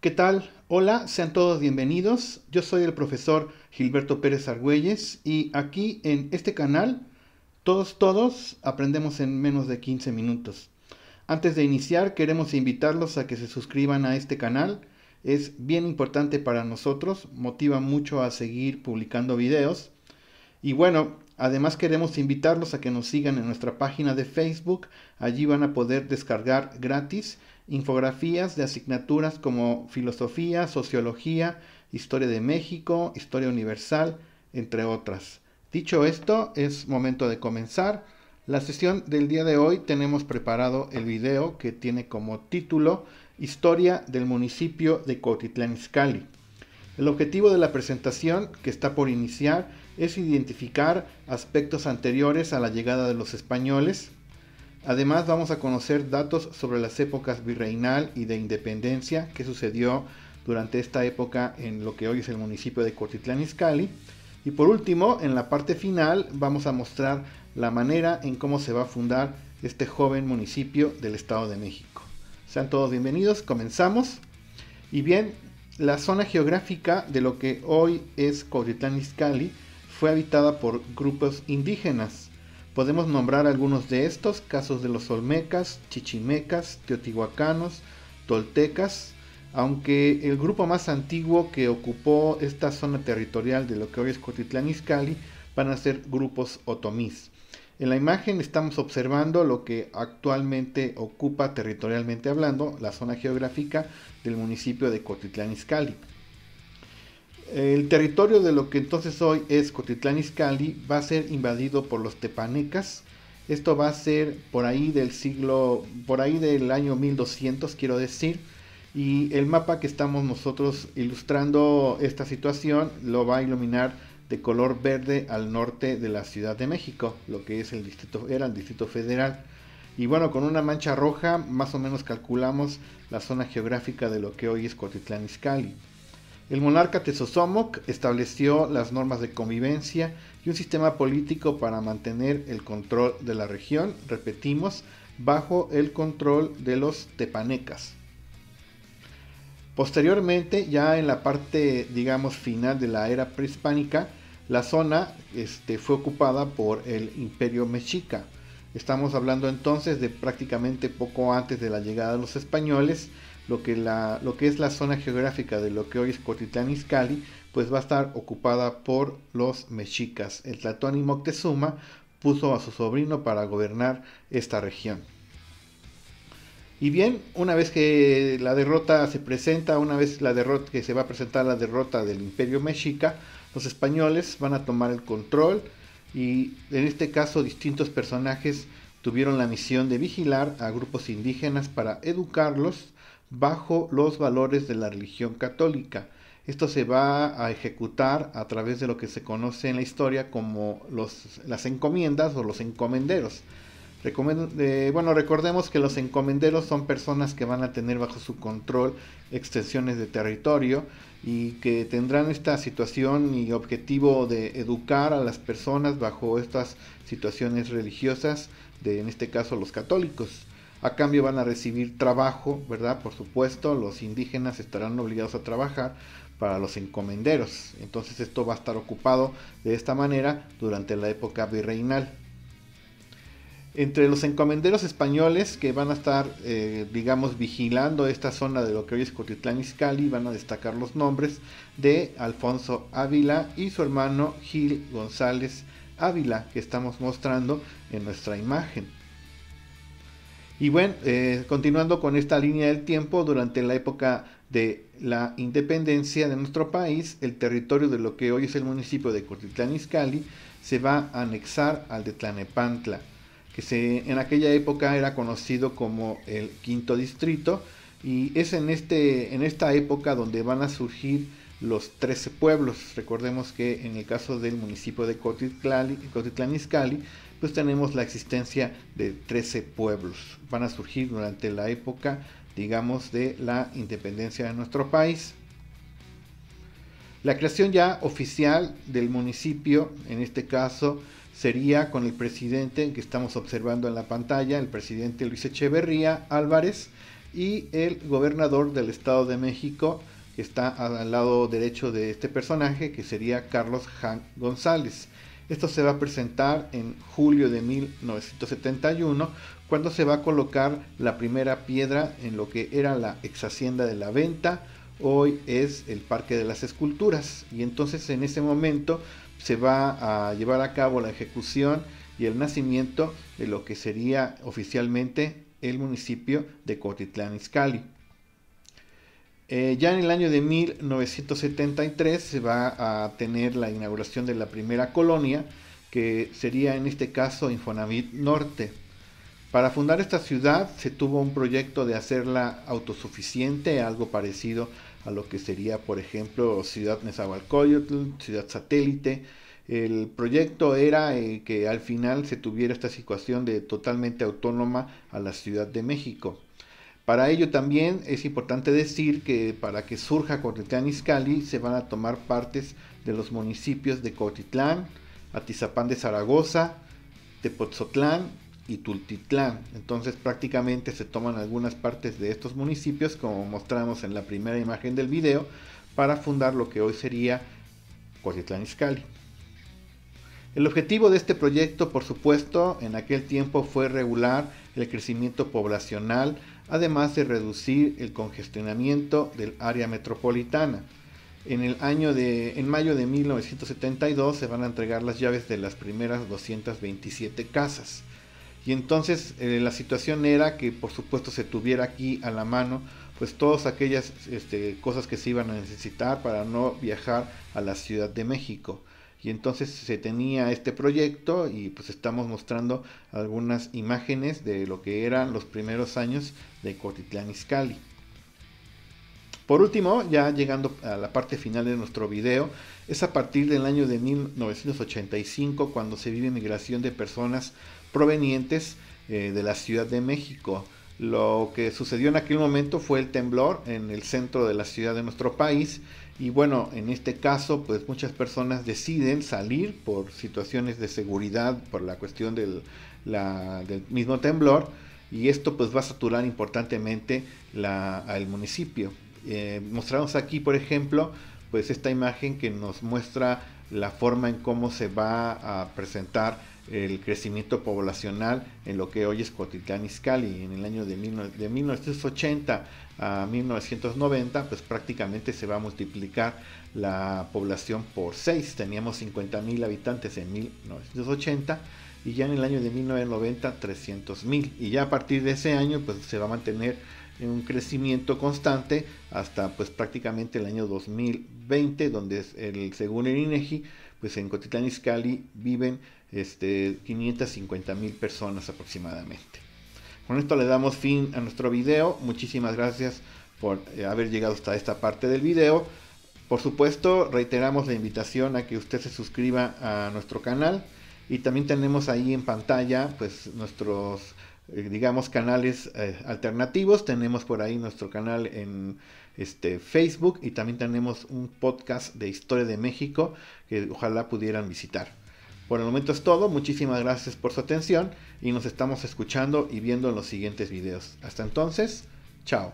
¿Qué tal? Hola, sean todos bienvenidos. Yo soy el profesor Gilberto Pérez Argüelles y aquí en este canal, todos, todos aprendemos en menos de 15 minutos. Antes de iniciar, queremos invitarlos a que se suscriban a este canal. Es bien importante para nosotros, motiva mucho a seguir publicando videos. Y bueno, Además queremos invitarlos a que nos sigan en nuestra página de Facebook. Allí van a poder descargar gratis infografías de asignaturas como filosofía, sociología, historia de México, historia universal, entre otras. Dicho esto, es momento de comenzar. La sesión del día de hoy tenemos preparado el video que tiene como título Historia del municipio de Cotitlán, Izcalli. El objetivo de la presentación, que está por iniciar, es identificar aspectos anteriores a la llegada de los españoles, Además vamos a conocer datos sobre las épocas virreinal y de independencia que sucedió durante esta época en lo que hoy es el municipio de Cortitlán Izcalli. Y por último, en la parte final vamos a mostrar la manera en cómo se va a fundar este joven municipio del Estado de México. Sean todos bienvenidos, comenzamos. Y bien, la zona geográfica de lo que hoy es Cortitlán Izcalli fue habitada por grupos indígenas Podemos nombrar algunos de estos, casos de los olmecas, chichimecas, teotihuacanos, toltecas, aunque el grupo más antiguo que ocupó esta zona territorial de lo que hoy es Cotitlán Izcalli van a ser grupos otomís. En la imagen estamos observando lo que actualmente ocupa territorialmente hablando la zona geográfica del municipio de Cotitlán Izcalli. El territorio de lo que entonces hoy es Cotitlán Izcalli va a ser invadido por los tepanecas. Esto va a ser por ahí del siglo, por ahí del año 1200, quiero decir. Y el mapa que estamos nosotros ilustrando esta situación lo va a iluminar de color verde al norte de la Ciudad de México, lo que es el distrito, era el Distrito Federal. Y bueno, con una mancha roja más o menos calculamos la zona geográfica de lo que hoy es Cotitlán Izcalli. El monarca Tezosomoc estableció las normas de convivencia y un sistema político para mantener el control de la región, repetimos, bajo el control de los tepanecas. Posteriormente, ya en la parte, digamos, final de la era prehispánica, la zona este, fue ocupada por el imperio mexica. Estamos hablando entonces de prácticamente poco antes de la llegada de los españoles lo que, lo que es la zona geográfica de lo que hoy es Cotitlán Izcalli, pues va a estar ocupada por los mexicas. El Tlatoani Moctezuma puso a su sobrino para gobernar esta región. Y bien, una vez que la derrota se presenta, una vez la que se va a presentar la derrota del Imperio Mexica, los españoles van a tomar el control y en este caso distintos personajes tuvieron la misión de vigilar a grupos indígenas para educarlos bajo los valores de la religión católica. Esto se va a ejecutar a través de lo que se conoce en la historia como las encomiendas o los encomenderos. Eh, bueno, recordemos que los encomenderos son personas que van a tener bajo su control extensiones de territorio y que tendrán esta situación y objetivo de educar a las personas bajo estas situaciones religiosas, de en este caso los católicos. A cambio van a recibir trabajo, ¿verdad? Por supuesto, los indígenas estarán obligados a trabajar para los encomenderos. Entonces esto va a estar ocupado de esta manera durante la época virreinal. Entre los encomenderos españoles que van a estar, eh, digamos, vigilando esta zona de lo que hoy es Cotitlán Iscali van a destacar los nombres de Alfonso Ávila y su hermano Gil González Ávila, que estamos mostrando en nuestra imagen. Y bueno, eh, continuando con esta línea del tiempo, durante la época de la independencia de nuestro país, el territorio de lo que hoy es el municipio de Cotitlán se va a anexar al de Tlanepantla, que se, en aquella época era conocido como el quinto distrito, y es en, este, en esta época donde van a surgir los 13 pueblos. Recordemos que en el caso del municipio de Cotitlán, Cotitlán pues tenemos la existencia de 13 pueblos. Van a surgir durante la época, digamos, de la independencia de nuestro país. La creación ya oficial del municipio, en este caso, sería con el presidente que estamos observando en la pantalla, el presidente Luis Echeverría Álvarez y el gobernador del Estado de México, que está al lado derecho de este personaje, que sería Carlos Jan González. Esto se va a presentar en julio de 1971, cuando se va a colocar la primera piedra en lo que era la ex hacienda de la venta, hoy es el Parque de las Esculturas. Y entonces en ese momento se va a llevar a cabo la ejecución y el nacimiento de lo que sería oficialmente el municipio de Cotitlán Izcalli. Eh, ya en el año de 1973 se va a tener la inauguración de la primera colonia, que sería en este caso Infonavit Norte. Para fundar esta ciudad se tuvo un proyecto de hacerla autosuficiente, algo parecido a lo que sería, por ejemplo, Ciudad Nezahualcóyotl, Ciudad Satélite. El proyecto era eh, que al final se tuviera esta situación de totalmente autónoma a la Ciudad de México. Para ello también es importante decir que para que surja Cotitlán Izcalli se van a tomar partes de los municipios de Cotitlán, Atizapán de Zaragoza, Tepozotlán y Tultitlán. Entonces prácticamente se toman algunas partes de estos municipios como mostramos en la primera imagen del video para fundar lo que hoy sería Cotitlán Izcalli. El objetivo de este proyecto, por supuesto, en aquel tiempo fue regular el crecimiento poblacional además de reducir el congestionamiento del área metropolitana. En, el año en mayo de 1972 se van a entregar las llaves de las primeras 227 casas. Y entonces eh, la situación era que por supuesto se tuviera aquí a la mano pues todas aquellas este, cosas que se iban a necesitar para no viajar a la Ciudad de México y entonces se tenía este proyecto y pues estamos mostrando algunas imágenes de lo que eran los primeros años de Cotitlán Iscali. Por último, ya llegando a la parte final de nuestro video, es a partir del año de 1985 cuando se vive migración de personas provenientes eh, de la Ciudad de México. Lo que sucedió en aquel momento fue el temblor en el centro de la ciudad de nuestro país y bueno, en este caso, pues muchas personas deciden salir por situaciones de seguridad, por la cuestión del, mismo temblor, y esto pues va a saturar importantemente al municipio. Eh, mostramos aquí, por ejemplo, pues esta imagen que nos muestra la forma en cómo se va a presentar el crecimiento poblacional en lo que hoy es Cotitlán Izcalli en el año de, 1980 a 1990 pues prácticamente se va a multiplicar la población por 6 teníamos 50.000 habitantes en 1980 y ya en el año de 1990 300.000. y ya a partir de ese año pues se va a mantener en un crecimiento constante hasta pues prácticamente el año 2020 donde el, según el INEGI e pues en Cotitlán Izcalli viven este, 550 mil personas aproximadamente. Con esto le damos fin a nuestro video. Muchísimas gracias por eh, haber llegado hasta esta parte del video. Por supuesto, reiteramos la invitación a que usted se suscriba a nuestro canal y también tenemos ahí en pantalla pues nuestros eh, digamos canales eh, alternativos tenemos por ahí nuestro canal en este Facebook y también tenemos un podcast de historia de México que ojalá pudieran visitar por el momento es todo, muchísimas gracias por su atención y nos estamos escuchando y viendo en los siguientes videos. Hasta entonces, chao.